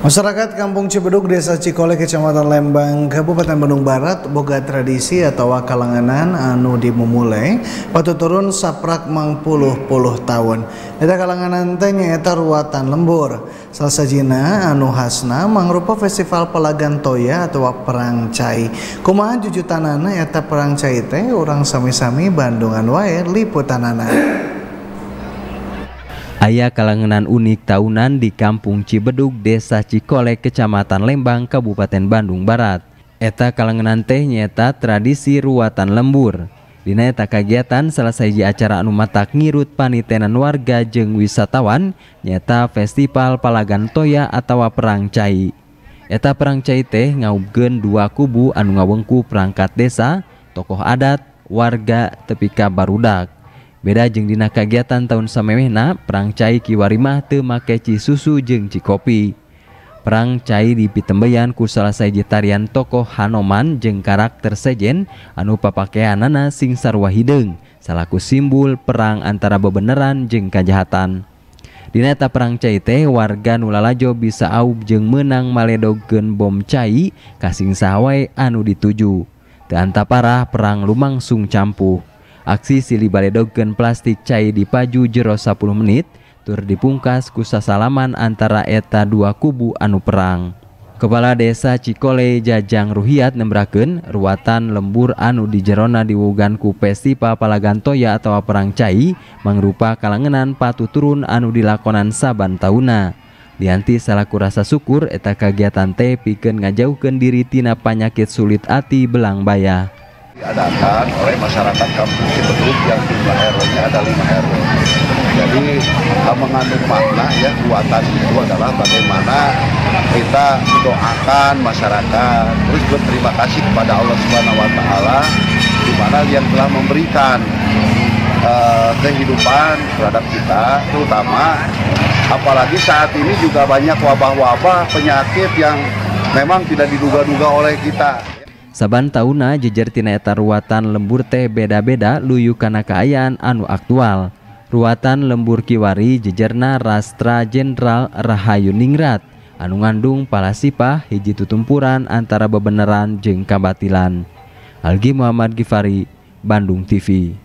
Masyarakat Kampung Cibeduk, Desa Cikole, Kecamatan Lembang, Kabupaten Bandung Barat, boga tradisi atau kalanganan anu dimumulai, patut turun saprak mang puluh puluh tahun. Eta kalanganan teh nyaeta ruatan lembur. Salsajina anu hasna mangrupa festival pelagan toya atau perang cai. Kumaha jujutanana eta perang cai teh orang sami-sami Bandungan wae liputanana. Ayah kalangan unik tahunan di Kampung Cibedug, Desa Cikole, Kecamatan Lembang, Kabupaten Bandung Barat. Eta kalangan teh nyata tradisi ruatan lembur. Dina eta kegiatan selesai di acara anu matak ngirut panitenan warga jeng wisatawan nyata festival Palagan Toya atau Perang Cai. Eta Perang Cai teh ngaubgen dua kubu anu ngawengku perangkat desa, tokoh adat, warga, tepika barudak. beda jeung Dinah kagiatan tahun Sammena perang Cai Kiwarimah Temakci Suu jeung Ccopi. Perang Cai di Pitembeyan kursa selesaiarian tokoh Hanoman jeung karakter Sejen anu papakeean Nana singingsar Wahideng. salahku simbol perang antara bebeneran jeung kajahatan. Dineta perang Caite warga Ulalajo bisaub jeung menang Maledog Genbo Cai kasingsawai anu dituju. ta parah perang Lumangsung Campuh. Aksi silih baledogen plastik cai di Paju jero 10 menit, tur dipungkas kusa salaman antara eta dua kubu anu perang. Kepala Desa Cikole Jajang Ruhiat nembraken ruatan lembur anu di Jerona diwogan ku Festival Palagantoya atau Perang Cai mengrupa kalangenan patu turun anu dilakonan saban tauna. Dianti salaku rasa syukur eta kegiatan teh pikeun ngajauhkeun diri tina penyakit sulit ati belang bayah diadakan oleh masyarakat kampung Cipeduk yang lima RW-nya ada lima RW. Jadi eh, mengandung makna ya kuatan itu adalah bagaimana kita doakan masyarakat terus berterima kasih kepada Allah Subhanahu wa taala di mana yang telah memberikan uh, kehidupan terhadap kita terutama apalagi saat ini juga banyak wabah-wabah penyakit yang memang tidak diduga-duga oleh kita. Saban tauna jejer tineta ruatan lembur teh beda-beda luyu kana kaayaan anu aktual. Ruatan lembur Kiwari jejerna Rastra Jenderal Rahayu Ningrat anu ngandung palasipah hiji tutumpuran antara bebeneran jeung kabatilan. Algi Muhammad Gifari, Bandung TV.